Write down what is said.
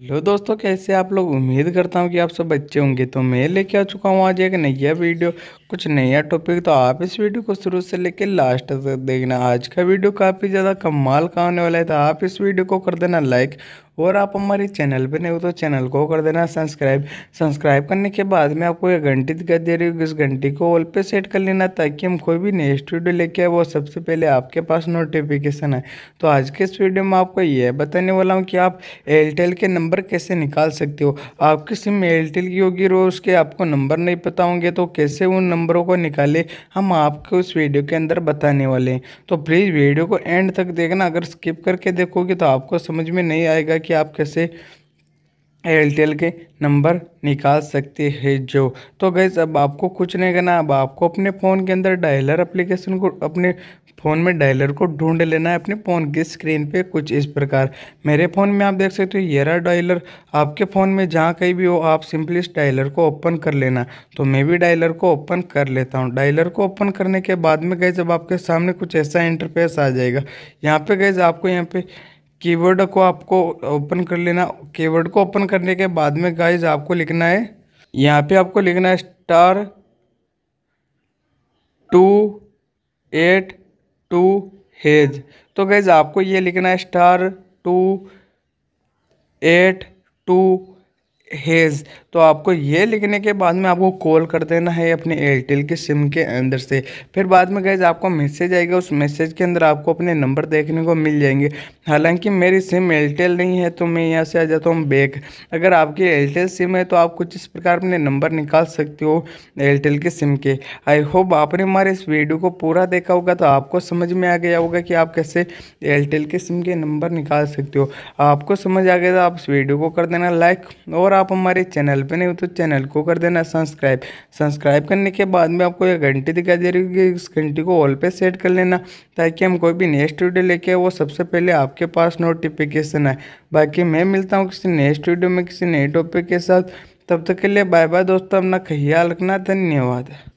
hello दोस्तों कैसे आप लोग उम्मीद करता हूँ कि आप सब बच्चे होंगे तो मैं लेके आ चुका हूँ आज एक नया वीडियो कुछ नया टॉपिक तो आप इस वीडियो को शुरू से लेकर लास्ट तक देखना आज का वीडियो काफ़ी ज़्यादा कमाल का होने वाला है तो आप इस वीडियो को कर देना लाइक और आप हमारे चैनल पर नहीं हो तो चैनल को कर देना सब्सक्राइब सब्सक्राइब करने के बाद में आपको एक घंटी दिखाई दे रही होगी इस घंटी को ऑल पे सेट कर लेना ताकि हम कोई भी नेक्स्ट वीडियो लेके आए वो सबसे पहले आपके पास नोटिफिकेशन आए तो आज के इस वीडियो में आपको यह बताने वाला हूँ कि आप एयरटेल के नंबर कैसे निकाल सकते हो आपकी सिम एयरटेल की होगी रोज़ के आपको नंबर नहीं पता होंगे तो कैसे उन नंबरों को निकाले हम आपको उस वीडियो के अंदर बताने वाले हैं तो प्लीज़ वीडियो को एंड तक देखना अगर स्किप करके देखोगे तो आपको समझ में नहीं आएगा कि आप कैसे एयरटेल के नंबर निकाल सकते हैं जो तो गैस अब आपको कुछ नहीं करना अब आपको अपने फ़ोन के अंदर डायलर एप्लीकेशन को अपने फ़ोन में डायलर को ढूंढ लेना है अपने फ़ोन की स्क्रीन पे कुछ इस प्रकार मेरे फ़ोन में आप देख सकते हो ये रहा डायलर आपके फ़ोन में जहाँ कहीं भी हो आप सिंपली इस डायलर को ओपन कर लेना तो मैं भी डायलर को ओपन कर लेता हूँ डायलर को ओपन करने के बाद में गए जब आपके सामने कुछ ऐसा इंटरफेस आ जाएगा यहाँ पर गए आपको यहाँ पर कीवर्ड को आपको ओपन कर लेना कीवर्ड को ओपन करने के बाद में गाइज आपको लिखना है यहाँ पे आपको लिखना है star two eight two hash तो गाइज आपको ये लिखना है star two eight two hash तो आपको ये लिखने के बाद में आपको कॉल कर देना है अपने एयरटेल के सिम के अंदर से फिर बाद में गैज आपको मैसेज आएगा उस मैसेज के अंदर आपको अपने नंबर देखने को मिल जाएंगे हालांकि मेरी सिम एयरटेल नहीं है तो मैं यहाँ से आ जाता हूँ बैक अगर आपकी एयरटेल सिम है तो आप कुछ इस प्रकार अपने नंबर निकाल सकते हो एयरटेल के सिम के आई होप आपने हमारे इस वीडियो को पूरा देखा होगा तो आपको समझ में आ गया होगा कि आप कैसे एयरटेल के सिम के नंबर निकाल सकते हो आपको समझ आ गया तो आप इस वीडियो को कर देना लाइक और आप हमारे चैनल पर नहीं हो तो चैनल को कर देना सब्सक्राइब सब्सक्राइब करने के बाद में आपको एक घंटी दिखाई दे रही होगी इस घंटी को ऑल पे सेट कर लेना ताकि हम कोई भी नेक्स्ट वीडियो लेके वो सबसे पहले आपके पास नोटिफिकेशन आए बाकी मैं मिलता हूँ किसी नेक्स्ट वीडियो में किसी नए टॉपिक के साथ तब तक के लिए बाय बाय दोस्तों अपना ख्याल रखना धन्यवाद